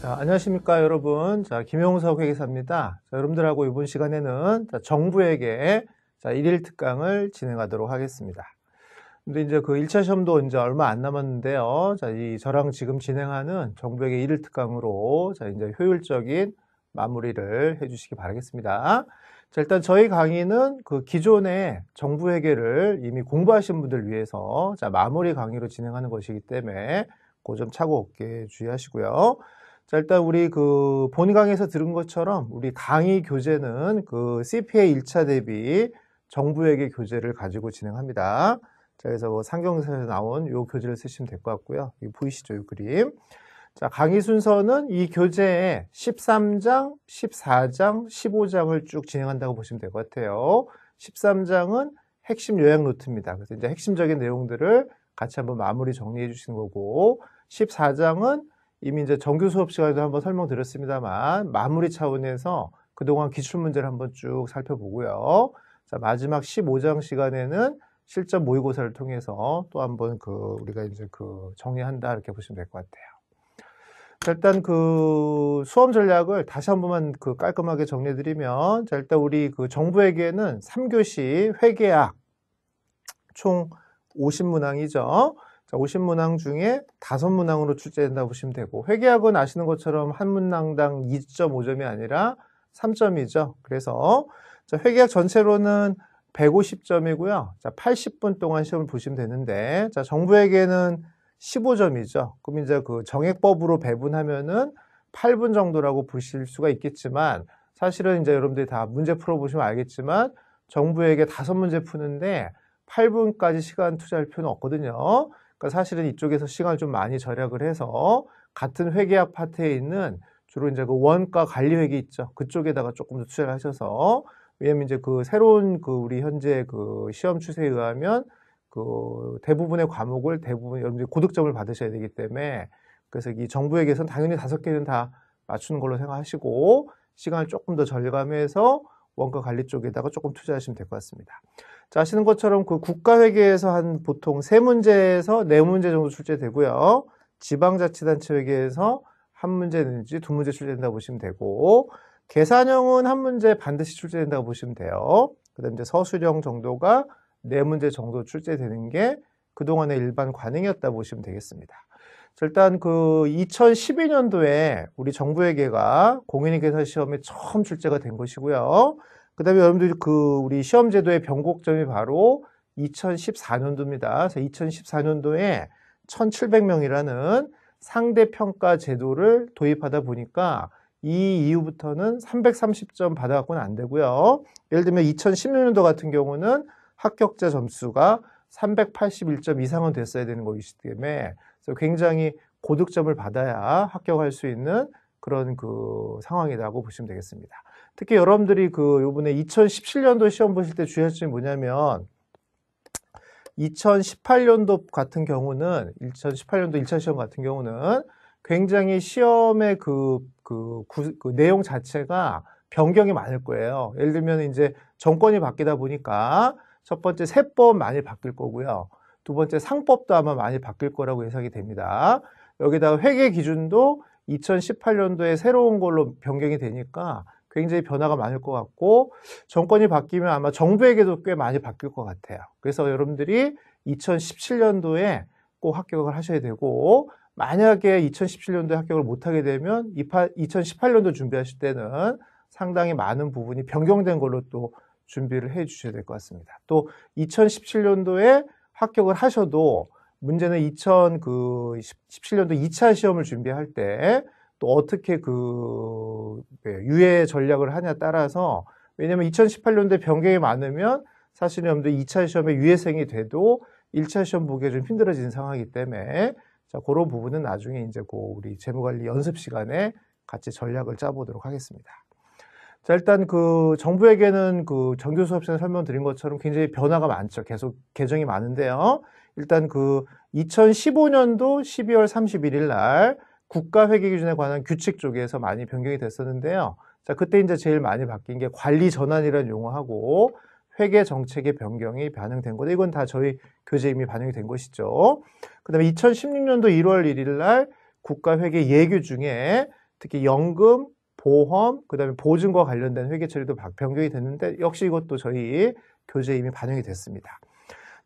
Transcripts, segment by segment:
자, 안녕하십니까 여러분. 자, 김용석 회계사입니다. 자, 여러분들하고 이번 시간에는 자, 정부에게 자, 1일 특강을 진행하도록 하겠습니다. 근데 이제 그 1차 시험도 이제 얼마 안 남았는데요. 자, 이 저랑 지금 진행하는 정부에게 1일 특강으로 자, 이제 효율적인 마무리를 해주시기 바라겠습니다. 자, 일단 저희 강의는 그 기존의 정부 회계를 이미 공부하신 분들 위해서 자, 마무리 강의로 진행하는 것이기 때문에 그점 차고 없게 주의하시고요. 자, 일단 우리 그 본 강의에서 들은 것처럼 우리 강의 교재는 그 CPA 1차 대비 정부에게 교재를 가지고 진행합니다. 자, 그래서 뭐 상경사에서 나온 요 교재를 쓰시면 될 것 같고요. 이 보이시죠? 이 그림. 자, 강의 순서는 이 교재에 13장, 14장, 15장을 쭉 진행한다고 보시면 될 것 같아요. 13장은 핵심 요약 노트입니다. 그래서 이제 핵심적인 내용들을 같이 한번 마무리 정리해 주시는 거고, 14장은 이미 이제 정규 수업 시간에도 한번 설명드렸습니다만 마무리 차원에서 그동안 기출 문제를 한번 쭉 살펴보고요. 자, 마지막 15장 시간에는 실전 모의고사를 통해서 또 한번 그 우리가 이제 그 정리한다 이렇게 보시면 될 것 같아요. 자, 일단 그 수험 전략을 다시 한 번만 그 깔끔하게 정리해드리면, 자, 일단 우리 그 정부에게는 3교시 회계학 총 50문항이죠. 자, 50문항 중에 5문항으로 출제된다 고 보시면 되고 회계학은 아시는 것처럼 한 문항당 2.5점이 아니라 3점이죠. 그래서 자, 회계학 전체로는 150점이고요. 자, 80분 동안 시험을 보시면 되는데 자, 정부에게는 15점이죠. 그럼 이제 그 정액법으로 배분하면은 8분 정도라고 보실 수가 있겠지만 사실은 이제 여러분들이 다 문제 풀어보시면 알겠지만 정부에게 5 문제 푸는데 8분까지 시간 투자할 필요는 없거든요. 그러니까 사실은 이쪽에서 시간을 좀 많이 절약을 해서 같은 회계학 파트에 있는 주로 이제 그 원가 관리 회계 있죠. 그쪽에다가 조금 더 투자를 하셔서 왜냐면 이제 그 새로운 그 우리 현재 그 시험 추세에 의하면 그 대부분의 과목을 대부분 여러분들이 고득점을 받으셔야 되기 때문에 그래서 이 정부에게서는 당연히 다섯 개는 다 맞추는 걸로 생각하시고 시간을 조금 더 절감해서 원가 관리 쪽에다가 조금 투자하시면 될 것 같습니다. 자, 아시는 것처럼 그 국가회계에서 한 보통 세 문제에서 네 문제 정도 출제되고요. 지방자치단체 회계에서 한 문제 내지 두 문제 출제된다고 보시면 되고 계산형은 한 문제 반드시 출제된다고 보시면 돼요. 그다음 이제 서술형 정도가 네 문제 정도 출제되는 게 그동안의 일반 관행이었다 보시면 되겠습니다. 일단 그 2012년도에 우리 정부회계가 공인인계사 시험에 처음 출제가 된 것이고요. 그 다음에 여러분들 그 우리 시험제도의 변곡점이 바로 2014년도입니다. 그래서 2014년도에 1700명이라는 상대평가 제도를 도입하다 보니까 이 이후부터는 330점 받아갖고는 안 되고요. 예를 들면 2016년도 같은 경우는 합격자 점수가 381점 이상은 됐어야 되는 것이기 때문에 굉장히 고득점을 받아야 합격할 수 있는 그런 그 상황이라고 보시면 되겠습니다. 특히 여러분들이 그 요번에 2017년도 시험 보실 때 주의할 점이 뭐냐면 2018년도 같은 경우는 2018년도 1차 시험 같은 경우는 굉장히 시험의 그, 그, 구, 그 내용 자체가 변경이 많을 거예요. 예를 들면 이제 정권이 바뀌다 보니까 첫 번째 세법 많이 바뀔 거고요. 두 번째 상법도 아마 많이 바뀔 거라고 예상이 됩니다. 여기다가 회계 기준도 2018년도에 새로운 걸로 변경이 되니까 굉장히 변화가 많을 것 같고 정권이 바뀌면 아마 정부에게도 꽤 많이 바뀔 것 같아요. 그래서 여러분들이 2017년도에 꼭 합격을 하셔야 되고 만약에 2017년도에 합격을 못하게 되면 2018년도 준비하실 때는 상당히 많은 부분이 변경된 걸로 또 준비를 해 주셔야 될 것 같습니다. 또 2017년도에 합격을 하셔도 문제는 2017년도 그 2차 시험을 준비할 때 또 어떻게 그 네, 유예 전략을 하냐 따라서 왜냐면 하 2018년도에 변경이 많으면 사실은 여러분들 2차 시험에 유예생이 돼도 1차 시험 보기에좀힘들어진 상황이기 때문에 자, 그런 부분은 나중에 이제 그 우리 재무관리 연습 시간에 같이 전략을 짜보도록 하겠습니다. 자, 일단 그 정부에게는 그 정규 수업 시간 설명드린 것처럼 굉장히 변화가 많죠. 계속 개정이 많은데요. 일단 그 2015년도 12월 31일 날 국가회계 기준에 관한 규칙 쪽에서 많이 변경이 됐었는데요. 자, 그때 이제 제일 많이 바뀐 게 관리 전환이라는 용어하고 회계 정책의 변경이 반영된 건데 이건 다 저희 교재에 이미 반영이 된 것이죠. 그다음에 2016년도 1월 1일 날 국가회계 예규 중에 특히 연금, 보험, 그 다음에 보증과 관련된 회계 처리도 변경이 됐는데 역시 이것도 저희 교재에 이미 반영이 됐습니다.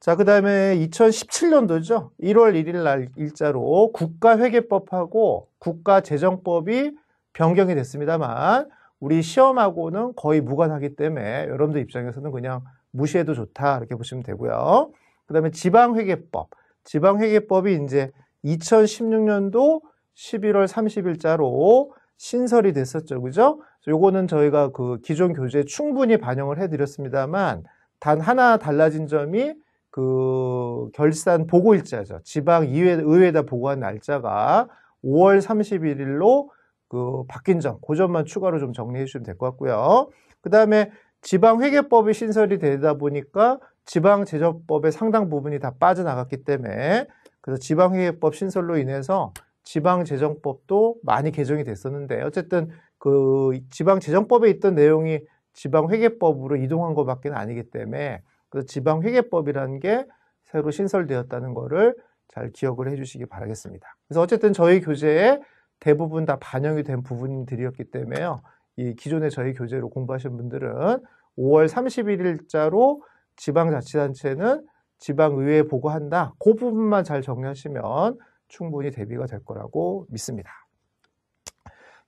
자, 그 다음에 2017년도죠. 1월 1일 날 일자로 국가회계법하고 국가재정법이 변경이 됐습니다만 우리 시험하고는 거의 무관하기 때문에 여러분들 입장에서는 그냥 무시해도 좋다 이렇게 보시면 되고요. 그 다음에 지방회계법. 지방회계법이 이제 2016년도 11월 30일자로 신설이 됐었죠. 그죠? 요거는 저희가 그 기존 교재에 충분히 반영을 해드렸습니다만 단 하나 달라진 점이 그 결산 보고일자죠. 지방 의회에다 보고한 날짜가 5월 31일로 그 바뀐 점, 그 점만 추가로 좀 정리해 주시면 될 것 같고요. 그 다음에 지방회계법이 신설이 되다 보니까 지방제조법의 상당 부분이 다 빠져나갔기 때문에 그래서 지방회계법 신설로 인해서 지방재정법도 많이 개정이 됐었는데 어쨌든 그 지방재정법에 있던 내용이 지방회계법으로 이동한 것밖에는 아니기 때문에 그 지방회계법이라는 게 새로 신설되었다는 것을 잘 기억을 해주시기 바라겠습니다. 그래서 어쨌든 저희 교재에 대부분 다 반영이 된 부분들이었기 때문에요. 이 기존의 저희 교재로 공부하신 분들은 5월 31일자로 지방자치단체는 지방의회에 보고한다. 그 부분만 잘 정리하시면 충분히 대비가 될 거라고 믿습니다.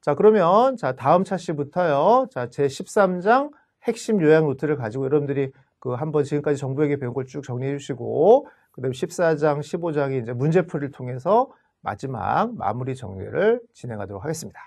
자, 그러면 자, 다음 차시부터요. 자, 제 13장 핵심 요약 노트를 가지고 여러분들이 그 한번 지금까지 정부에게 배운 걸 쭉 정리해 주시고 그다음 14장, 15장이 이제 문제풀이를 통해서 마지막 마무리 정리를 진행하도록 하겠습니다.